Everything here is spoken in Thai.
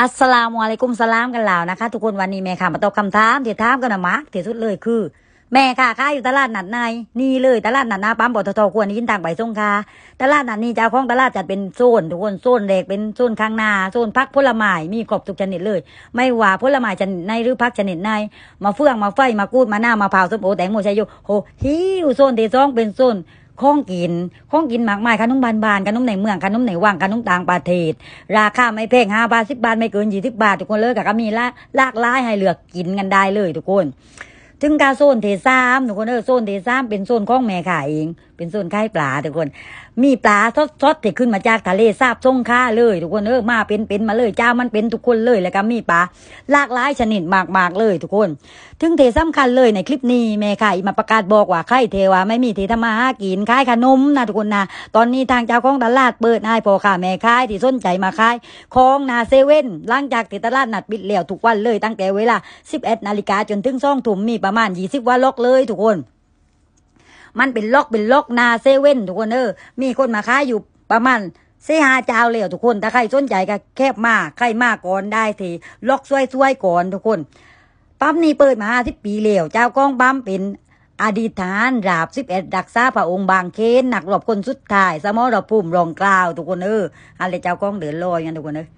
อัสลามุอะลัยกุมสลามกันแล้วนะคะ ทุกคนวันนี้แม่ค่ะมาตอบคำถามเดี๋ยวถามกันนะมาร์กที่สุดเลยคือ แม่ค่ะค้าอยู่ตลาดนัดนนี่เลยตลาดนัดหน้าปั๊ม่อทควรยินต่างไปส่งค่ะตลาดนัดนี้เจ้าของตลาดจัดเป็นโซน ทุกคนโซนเด็กเป็นโซนข้างหน้า โซนพักผลไม้มีครบทุกชนิดเลย ไม่ว่าผลไม้ชนิดไหนหรือพักชนิดไหนมาเฟื่องมาไฟมากูดมาหน้ามาเผาส้มโอแตงโมชายโยโหฮิวโซนที่สองเป็นโซนข้องกินข้องกินมากมายขนมบานบานขนมในเมืองขนมในว่างขนมต่างประเทศ ราคาไม่แพงห้าบาทสิบบาทไม่เกินยี่สิบบาททุกคนเลยกับก็มีละลากลายให้เหลือกกินกันได้เลยทุกคนถึงกาโซนเทซามทุกคนเออโซนเทซามเป็นโซนของแม่ขายเอง เป็นโซนไข่ปลาทุกคน มีปลาทอดทอดที่ขึ้นมาจากทะเลทราบทรงค่าเลย ทุกคนเออมาเป็นเป็นมาเลยเจ้ามันเป็นทุกคนเลยแล้วก็มีปลาหลากหลายชนิดมากมากเลย ทุกคนถึงเทสำคัญเลยในคลิปนี้แม่ขายมาประกาศบอกว่าไข่เทว่าไม่มีเทธรรมาหากินไข่ขนมนะทุกคนนะตอนนี้ทางเจ้าของตลาดเปิดให้พอค่ะแม่ขายที่สนใจมาขายของนาเซเว่นหลังจากติดตลาดนัดปิดเหลี่ยวทุกวันเลย ตั้งแต่เวลา11นาฬิกาจนถึงองทุ่มมีปลาประมาณยี่สิบว่าล็อกเลย ทุกคน มันเป็นล็อกเป็นล็อกนาเซเว่นทุกคนเออมีคนมาค้าอยู่ประมาณเสียหาเจ้าเลยทุกคนถ้าใครสนใจก็แคบมากใครมากก่อนได้ทีล็อกช่วยๆก่อน ทุกคนปั๊มนี้เปิด มาห้าสิบปีเล้วเจ้ากองปั๊มเป็น อดีตฐาน ราบสิบเอ็ดดักซาพระองค์บางเคนหนักหลบคนสุดท้าย สมอรุ่มรองกล่าว ทุกคนเอออะไรเจ้ากองเดือดลอยกันทุกคนเออ